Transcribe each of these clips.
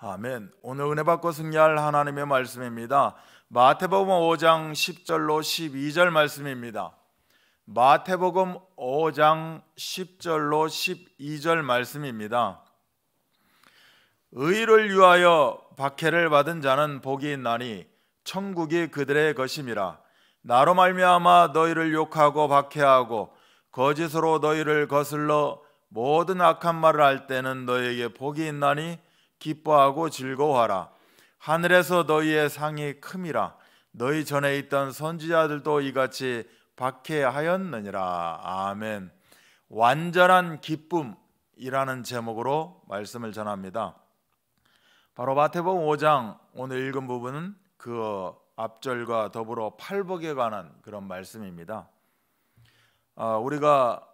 아멘. 오늘 은혜 받고 승리할 하나님의 말씀입니다. 마태복음 5장 10절로 12절 말씀입니다. 마태복음 5장 10절로 12절 말씀입니다. 의를 위하여 박해를 받은 자는 복이 있나니 천국이 그들의 것임이라. 나로 말미암아 너희를 욕하고 박해하고 거짓으로 너희를 거슬러 모든 악한 말을 할 때는 너에게 복이 있나니 기뻐하고 즐거워하라. 하늘에서 너희의 상이 큼이라. 너희 전에 있던 선지자들도 이같이 박해하였느니라. 아멘. 완전한 기쁨이라는 제목으로 말씀을 전합니다. 바로 마태복음 5장 오늘 읽은 부분은 그 앞절과 더불어 팔복에 관한 그런 말씀입니다. 아, 우리가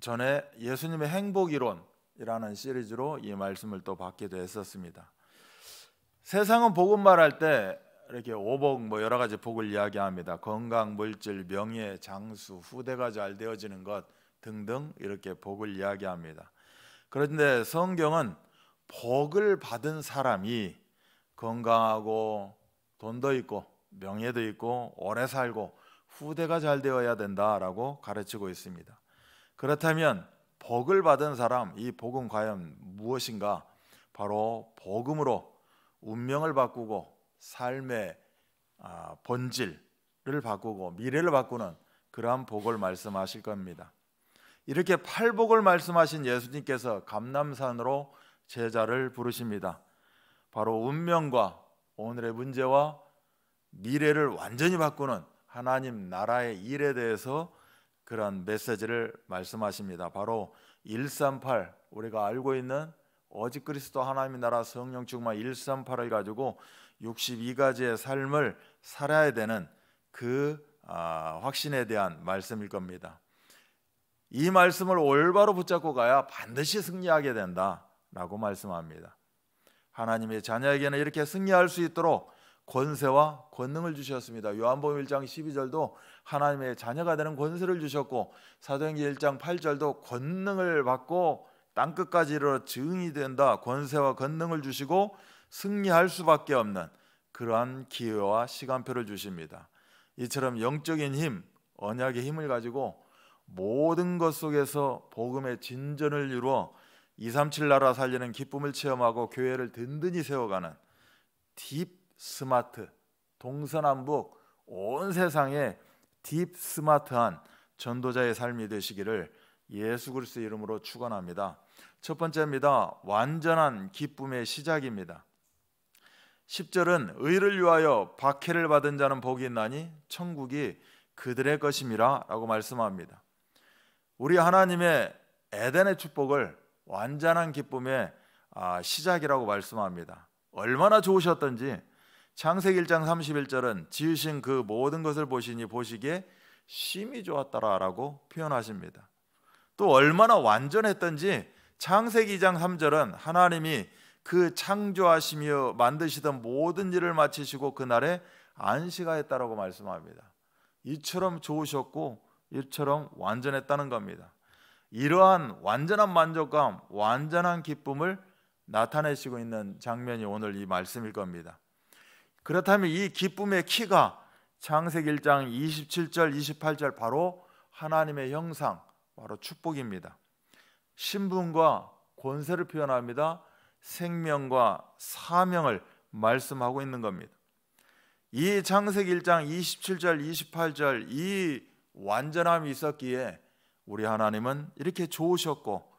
전에 예수님의 행복 이론 이라는 시리즈로 이 말씀을 또 받기도 했었습니다. 세상은 복음 말할 때 이렇게 오복 뭐 여러 가지 복을 이야기합니다. 건강, 물질, 명예, 장수, 후대가 잘 되어지는 것 등등 이렇게 복을 이야기합니다. 그런데 성경은 복을 받은 사람이 건강하고 돈도 있고 명예도 있고 오래 살고 후대가 잘 되어야 된다라고 가르치고 있습니다. 그렇다면 복을 받은 사람 이 복은 과연 무엇인가? 바로 복음으로 운명을 바꾸고 삶의 아, 본질을 바꾸고 미래를 바꾸는 그러한 복을 말씀하실 겁니다. 이렇게 팔복을 말씀하신 예수님께서 감남산으로 제자를 부르십니다. 바로 운명과 오늘의 문제와 미래를 완전히 바꾸는 하나님 나라의 일에 대해서 그런 메시지를 말씀하십니다. 바로 138 우리가 알고 있는 오직 그리스도 하나님의 나라 성령 충만 138을 가지고 62가지의 삶을 살아야 되는 그 아, 확신에 대한 말씀일 겁니다. 이 말씀을 올바로 붙잡고 가야 반드시 승리하게 된다라고 말씀합니다. 하나님의 자녀에게는 이렇게 승리할 수 있도록 권세와 권능을 주셨습니다. 요한복음 1장 12절도 하나님의 자녀가 되는 권세를 주셨고 사도행기 1장 8절도 권능을 받고 땅 끝까지 이르러 이 된다. 권세와 권능을 주시고 승리할 수밖에 없는 그러한 기회와 시간표를 주십니다. 이처럼 영적인 힘, 언약의 힘을 가지고 모든 것 속에서 복음의 진전을 이루어 237 나라 살리는 기쁨을 체험하고 교회를 든든히 세워가는 딥 스마트, 동서남북 온 세상에 딥 스마트한 전도자의 삶이 되시기를 예수 그리스도 이름으로 축원합니다. 첫 번째입니다. 완전한 기쁨의 시작입니다. 10절은 의를 위하여 박해를 받은 자는 복이 있나니 천국이 그들의 것임이라라고 말씀합니다. 우리 하나님의 에덴의 축복을 완전한 기쁨의 아, 시작이라고 말씀합니다. 얼마나 좋으셨던지 창세기 1장 31절은 지으신 그 모든 것을 보시니 보시기에 심히 좋았다라라고 표현하십니다. 또 얼마나 완전했던지 창세기 2장 3절은 하나님이 그 창조하시며 만드시던 모든 일을 마치시고 그날에 안식하였다라고 말씀합니다. 이처럼 좋으셨고 이처럼 완전했다는 겁니다. 이러한 완전한 만족감, 완전한 기쁨을 나타내시고 있는 장면이 오늘 이 말씀일 겁니다. 그렇다면 이 기쁨의 키가 창세기 1장 27절 28절 바로 하나님의 형상 바로 축복입니다. 신분과 권세를 표현합니다. 생명과 사명을 말씀하고 있는 겁니다. 이 창세기 1장 27절 28절 이 완전함이 있었기에 우리 하나님은 이렇게 좋으셨고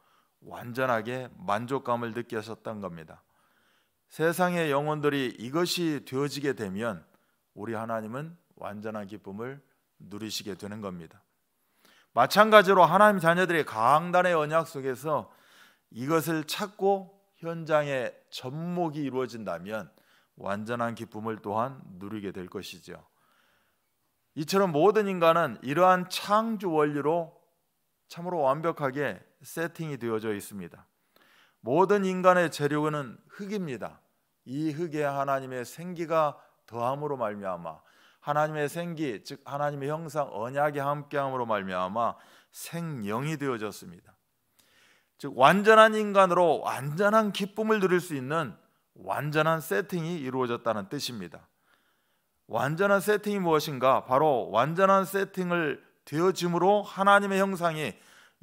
완전하게 만족감을 느끼셨던 겁니다. 세상의 영혼들이 이것이 되어지게 되면 우리 하나님은 완전한 기쁨을 누리시게 되는 겁니다. 마찬가지로 하나님 자녀들이 강단의 언약 속에서 이것을 찾고 현장의 접목이 이루어진다면 완전한 기쁨을 또한 누리게 될 것이죠. 이처럼 모든 인간은 이러한 창조 원리로 참으로 완벽하게 세팅이 되어져 있습니다. 모든 인간의 재료는 흙입니다. 이 흙에 하나님의 생기가 더함으로 말미암아 하나님의 생기 즉 하나님의 형상 언약에 함께함으로 말미암아 생명이 되어졌습니다. 즉 완전한 인간으로 완전한 기쁨을 누릴 수 있는 완전한 세팅이 이루어졌다는 뜻입니다. 완전한 세팅이 무엇인가? 바로 완전한 세팅을 되어짐으로 하나님의 형상이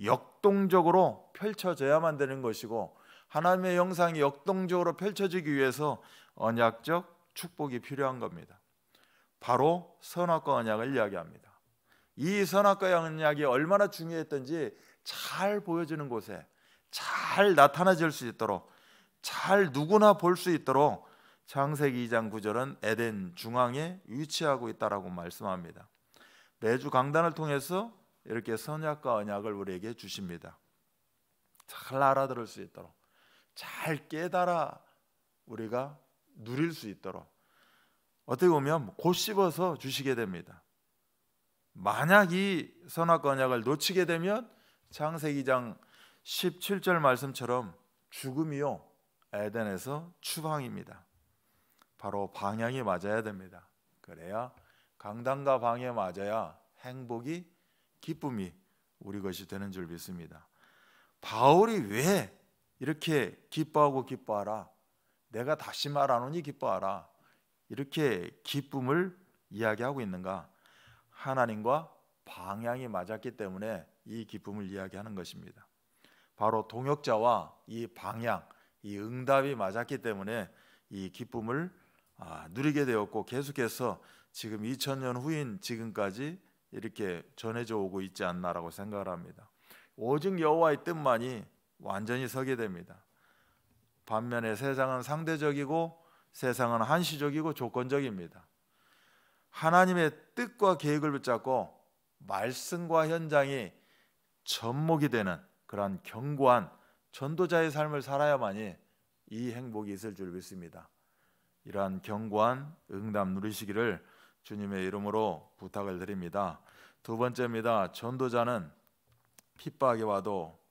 역동적으로 펼쳐져야만 되는 것이고 하나님의 영상이 역동적으로 펼쳐지기 위해서 언약적 축복이 필요한 겁니다. 바로 선악과 언약을 이야기합니다. 이 선악과 언약이 얼마나 중요했던지 잘 보여지는 곳에 잘 나타나질 수 있도록 잘 누구나 볼 수 있도록 창세기 2장 9절은 에덴 중앙에 위치하고 있다라고 말씀합니다. 매주 강단을 통해서 이렇게 선약과 언약을 우리에게 주십니다. 잘 알아들을 수 있도록 잘 깨달아 우리가 누릴 수 있도록 어떻게 보면 곧 씹어서 주시게 됩니다. 만약 이 선악 언약을 놓치게 되면 창세기장 17절 말씀처럼 죽음이요 에덴에서 추방입니다. 바로 방향이 맞아야 됩니다. 그래야 강단과 방에 맞아야 행복이 기쁨이 우리 것이 되는 줄 믿습니다. 바울이 왜 이렇게 기뻐하고 기뻐하라. 내가 다시 말하노니 기뻐하라. 이렇게 기쁨을 이야기하고 있는가? 하나님과 방향이 맞았기 때문에 이 기쁨을 이야기하는 것입니다. 바로 동역자와 이 방향, 이 응답이 맞았기 때문에 이 기쁨을 아, 누리게 되었고 계속해서 지금 2000년 후인 지금까지 이렇게 전해져 오고 있지 않나라고 생각을 합니다. 오직 여호와의 뜻만이 완전히 서게 됩니다. 반면에 세상은 상대적이고 세상은 한시적이고 조건적입니다. 하나님의 뜻과 계획을 붙잡고 말씀과 현장이 접목이 되는 그러한 견고한 전도자의 삶을 살아야만이 이 행복이 있을 줄 믿습니다. 이러한 견고한 응답 누리시기를 주님의 이름으로 부탁을 드립니다. 두 번째입니다. 전도자는 핍박이 와도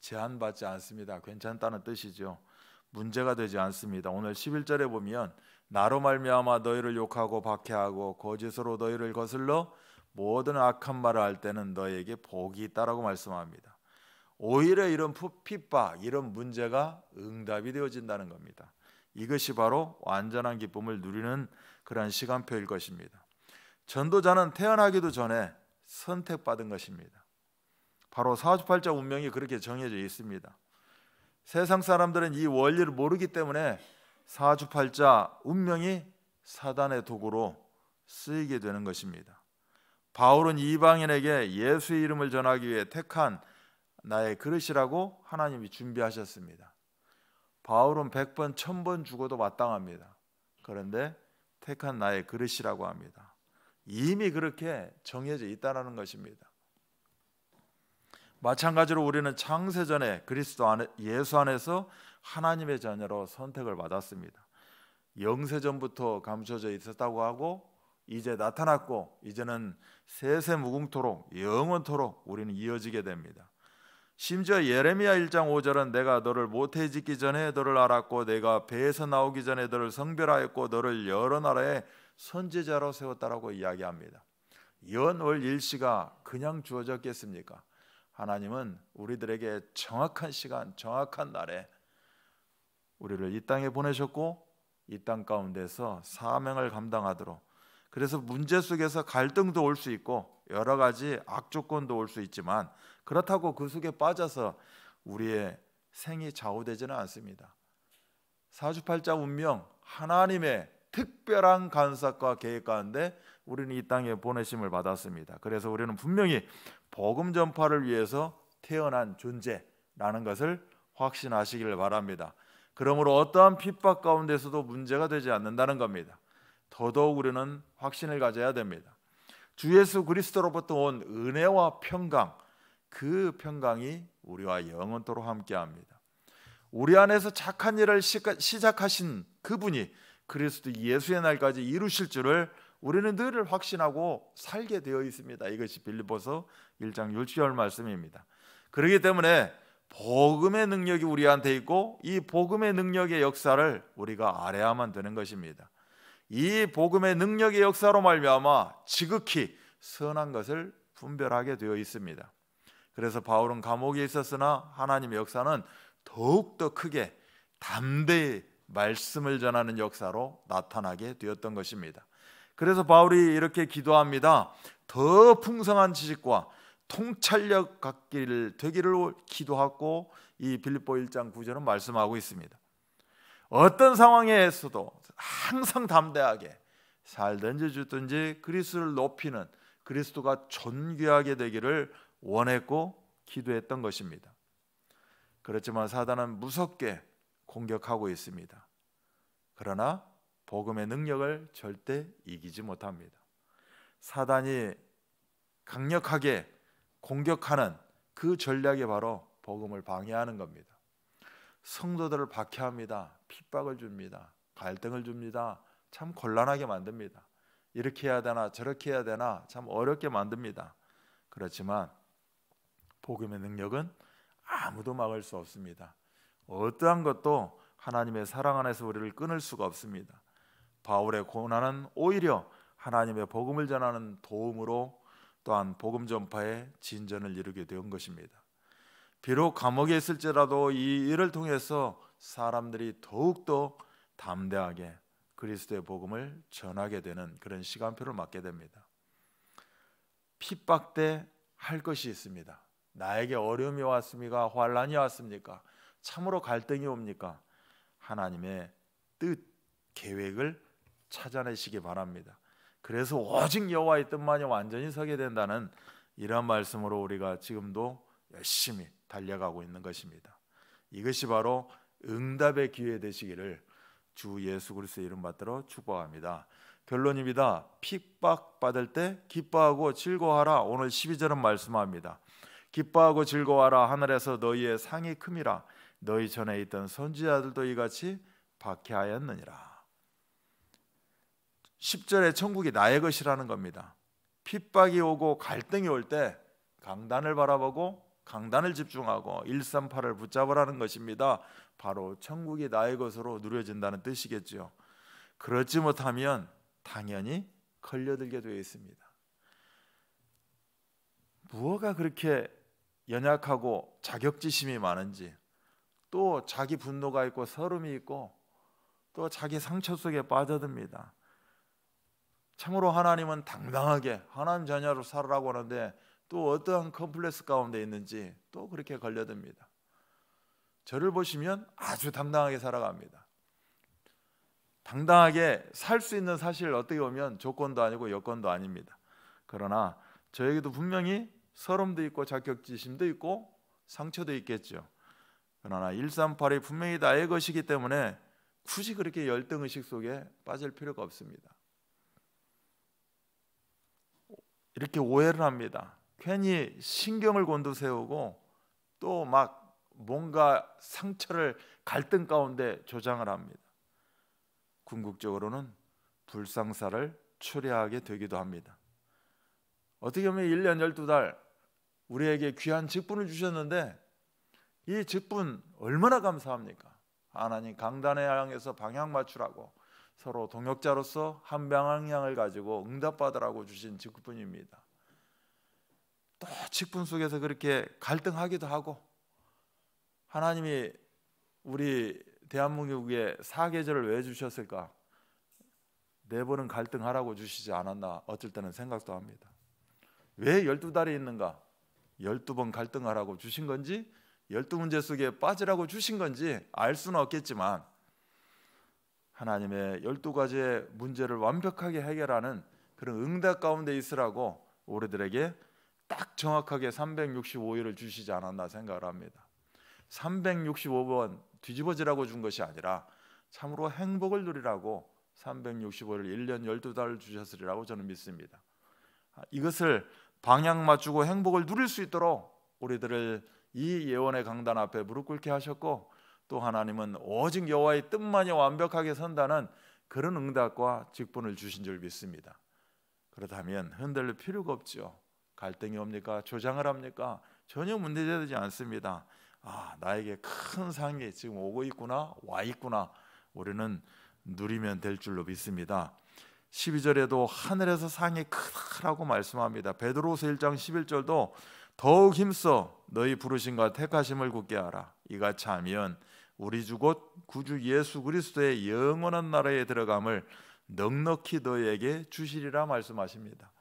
제한받지 않습니다. 괜찮다는 뜻이죠. 문제가 되지 않습니다. 오늘 11절에 보면 나로 말미암아 너희를 욕하고 박해하고 거짓으로 너희를 거슬러 모든 악한 말을 할 때는 너에게 복이 있다라고 말씀합니다. 오히려 이런 핍박, 이런 문제가 응답이 되어진다는 겁니다. 이것이 바로 완전한 기쁨을 누리는 그런 시간표일 것입니다. 전도자는 태어나기도 전에 선택받은 것입니다. 바로 사주팔자 운명이 그렇게 정해져 있습니다. 세상 사람들은 이 원리를 모르기 때문에 사주팔자 운명이 사단의 도구로 쓰이게 되는 것입니다. 바울은 이방인에게 예수의 이름을 전하기 위해 택한 나의 그릇이라고 하나님이 준비하셨습니다. 바울은 100번, 1000번 죽어도 마땅합니다. 그런데 택한 나의 그릇이라고 합니다. 이미 그렇게 정해져 있다는 것입니다. 마찬가지로 우리는 창세전에 그리스도 안에 예수 안에서 하나님의 자녀로 선택을 받았습니다. 영세전부터 감춰져 있었다고 하고 이제 나타났고 이제는 세세 무궁토록 영원토록 우리는 이어지게 됩니다. 심지어 예레미야 1장 5절은 내가 너를 모태 짓기 전에 너를 알았고 내가 배에서 나오기 전에 너를 성별하였고 너를 여러 나라의 선지자로 세웠다라고 이야기합니다. 연월 일시가 그냥 주어졌겠습니까? 하나님은 우리들에게 정확한 시간, 정확한 날에 우리를 이 땅에 보내셨고 이 땅 가운데서 사명을 감당하도록 그래서 문제 속에서 갈등도 올 수 있고 여러 가지 악조건도 올 수 있지만 그렇다고 그 속에 빠져서 우리의 생이 좌우되지는 않습니다. 사주팔자 운명 하나님의 특별한 간섭과 계획 가운데 우리는 이 땅에 보내심을 받았습니다. 그래서 우리는 분명히 복음 전파를 위해서 태어난 존재라는 것을 확신하시기를 바랍니다. 그러므로 어떠한 핍박 가운데서도 문제가 되지 않는다는 겁니다. 더더욱 우리는 확신을 가져야 됩니다. 주 예수 그리스도로부터 온 은혜와 평강, 그 평강이 우리와 영원토록 함께합니다. 우리 안에서 착한 일을 시작하신 그분이 그리스도 예수의 날까지 이루실 줄을 우리는 늘 확신하고 살게 되어 있습니다. 이것이 빌립보서 1장 6절 말씀입니다. 그렇기 때문에 복음의 능력이 우리한테 있고 이 복음의 능력의 역사를 우리가 알아야만 되는 것입니다. 이 복음의 능력의 역사로 말미암아 지극히 선한 것을 분별하게 되어 있습니다. 그래서 바울은 감옥에 있었으나 하나님의 역사는 더욱 더 크게 담대히 말씀을 전하는 역사로 나타나게 되었던 것입니다. 그래서 바울이 이렇게 기도합니다. 더 풍성한 지식과 통찰력 갖기를 되기를 기도하고 이 빌립보 1장 9절은 말씀하고 있습니다. 어떤 상황에서도 항상 담대하게 살든지 죽든지 그리스도를 높이는 그리스도가 존귀하게 되기를 원했고 기도했던 것입니다. 그렇지만 사단은 무섭게 공격하고 있습니다. 그러나 복음의 능력을 절대 이기지 못합니다. 사단이 강력하게 공격하는 그 전략이 바로 복음을 방해하는 겁니다. 성도들을 박해합니다. 핍박을 줍니다. 갈등을 줍니다. 참 곤란하게 만듭니다. 이렇게 해야 되나 저렇게 해야 되나 참 어렵게 만듭니다. 그렇지만 복음의 능력은 아무도 막을 수 없습니다. 어떠한 것도 하나님의 사랑 안에서 우리를 끊을 수가 없습니다. 바울의 고난은 오히려 하나님의 복음을 전하는 도움으로 또한 복음 전파의 진전을 이루게 된 것입니다. 비록 감옥에 있을지라도 이 일을 통해서 사람들이 더욱더 담대하게 그리스도의 복음을 전하게 되는 그런 시간표를 맞게 됩니다. 핍박 때 할 것이 있습니다. 나에게 어려움이 왔습니까? 환란이 왔습니까? 참으로 갈등이 옵니까? 하나님의 뜻 계획을 찾아내시기 바랍니다. 그래서 오직 여호와의 뜻만이 완전히 서게 된다는 이런 말씀으로 우리가 지금도 열심히 달려가고 있는 것입니다. 이것이 바로 응답의 기회 되시기를 주 예수 그리스도의 이름 받들어 축복합니다. 결론입니다. 핍박받을 때 기뻐하고 즐거워하라. 오늘 12절은 말씀합니다. 기뻐하고 즐거워하라 하늘에서 너희의 상이 큼이라 너희 전에 있던 선지자들도 이같이 박해하였느니라. 10절에 천국이 나의 것이라는 겁니다. 핍박이 오고 갈등이 올 때 강단을 바라보고 강단을 집중하고 138을 붙잡으라는 것입니다. 바로 천국이 나의 것으로 누려진다는 뜻이겠지요. 그렇지 못하면 당연히 걸려들게 되어 있습니다. 무엇가 그렇게 연약하고 자격지심이 많은지 또 자기 분노가 있고 서름이 있고 또 자기 상처 속에 빠져듭니다. 참으로 하나님은 당당하게 하나님 자녀로 살라고 하는데 또 어떠한 컴플렉스 가운데 있는지 또 그렇게 걸려듭니다. 저를 보시면 아주 당당하게 살아갑니다. 당당하게 살 수 있는 사실 어떻게 보면 조건도 아니고 여건도 아닙니다. 그러나 저에게도 분명히 서름도 있고 자격지심도 있고 상처도 있겠죠. 그러나 138이 분명히 나의 것이기 때문에 굳이 그렇게 열등의식 속에 빠질 필요가 없습니다. 이렇게 오해를 합니다. 괜히 신경을 곤두세우고 또 막 뭔가 상처를 갈등 가운데 조장을 합니다. 궁극적으로는 불상사를 초래하게 되기도 합니다. 어떻게 보면 1년 12달 우리에게 귀한 직분을 주셨는데 이 직분 얼마나 감사합니까? 하나님 강단의 향에서 방향 맞추라고 서로 동역자로서 한 방향을 가지고 응답받으라고 주신 직분입니다. 또 직분 속에서 그렇게 갈등하기도 하고 하나님이 우리 대한민국에 사계절을 왜 주셨을까? 네 번은 갈등하라고 주시지 않았나 어쩔 때는 생각도 합니다. 왜 열두 달이 있는가? 열두 번 갈등하라고 주신 건지 열두 문제 속에 빠지라고 주신 건지 알 수는 없겠지만 하나님의 열두 가지의 문제를 완벽하게 해결하는 그런 응답 가운데 있으라고 우리들에게 딱 정확하게 365일을 주시지 않았나 생각을 합니다. 365번 뒤집어지라고 준 것이 아니라 참으로 행복을 누리라고 365일 1년 1 2달 주셨으리라고 저는 믿습니다. 아, 이것을 방향 맞추고 행복을 누릴 수 있도록 우리들을 이 예원의 강단 앞에 무릎 꿇게 하셨고 또 하나님은 오직 여호와의 뜻만이 완벽하게 선다는 그런 응답과 직분을 주신 줄 믿습니다. 그렇다면 흔들릴 필요가 없죠. 갈등이 옵니까? 조장을 합니까? 전혀 문제되지 않습니다. 아, 나에게 큰 상이 지금 오고 있구나, 와 있구나. 우리는 누리면 될 줄로 믿습니다. 12절에도 하늘에서 상이 크다라고 말씀합니다. 베드로서 1장 11절도 더욱 힘써 너희 부르심과 택하심을 굳게 하라. 이같이 하면 우리 주 곧 구주 예수 그리스도의 영원한 나라에 들어감을 넉넉히 너희에게 주시리라 말씀하십니다.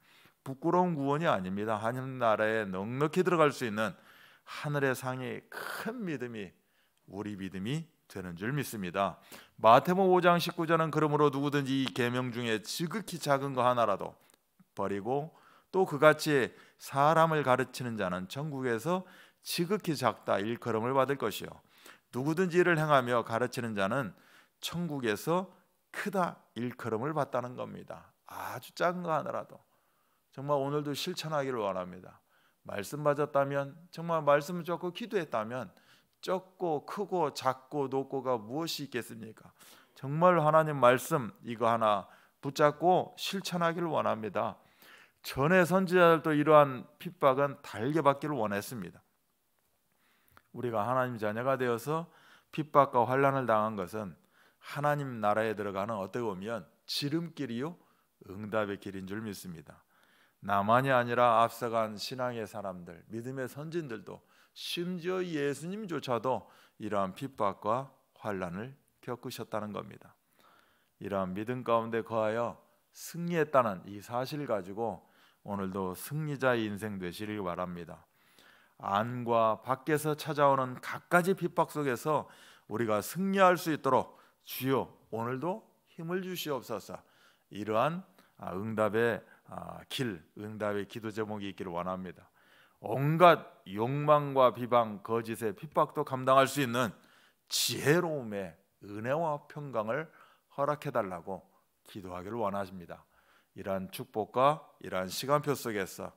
부끄러운 구원이 아닙니다. 하나 나라에 넉넉히 들어갈 수 있는 하늘의 상의 큰 믿음이 우리 믿음이 되는 줄 믿습니다. 마태복 5장 19절은 그러므로 누구든지 이 계명 중에 지극히 작은 거 하나라도 버리고 또 그같이 사람을 가르치는 자는 천국에서 지극히 작다 일컬음을 받을 것이요 누구든지 를 행하며 가르치는 자는 천국에서 크다 일컬음을 받다는 겁니다. 아주 작은 거 하나라도 정말 오늘도 실천하기를 원합니다. 말씀 맞았다면 정말 말씀을 적고 기도했다면 적고 크고 작고 높고가 무엇이 있겠습니까? 정말 하나님 말씀 이거 하나 붙잡고 실천하기를 원합니다. 전에 선지자들도 이러한 핍박은 달게 받기를 원했습니다. 우리가 하나님 자녀가 되어서 핍박과 환란을 당한 것은 하나님 나라에 들어가는 어떻게 보면 지름길이요 응답의 길인 줄 믿습니다. 나만이 아니라 앞서간 신앙의 사람들, 믿음의 선진들도 심지어 예수님조차도 이러한 핍박과 환란을 겪으셨다는 겁니다. 이러한 믿음 가운데 거하여 승리했다는 이 사실 가지고 오늘도 승리자의 인생 되시길 바랍니다. 안과 밖에서 찾아오는 갖가지 핍박 속에서 우리가 승리할 수 있도록 주여 오늘도 힘을 주시옵소서. 이러한 아, 응답의 아, 길, 응답의 기도 제목이 있기를 원합니다. 온갖 욕망과 비방, 거짓의 핍박도 감당할 수 있는 지혜로움의 은혜와 평강을 허락해 달라고 기도하기를 원하십니다. 이러한 축복과 이러한 시간표 속에서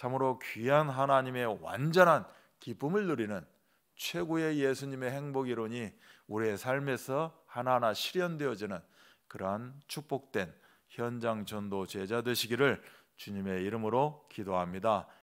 참으로 귀한 하나님의 완전한 기쁨을 누리는 최고의 예수님의 행복이로니 우리의 삶에서 하나하나 실현되어지는 그러한 축복된 현장 전도 제자 되시기를 주님의 이름으로 기도합니다.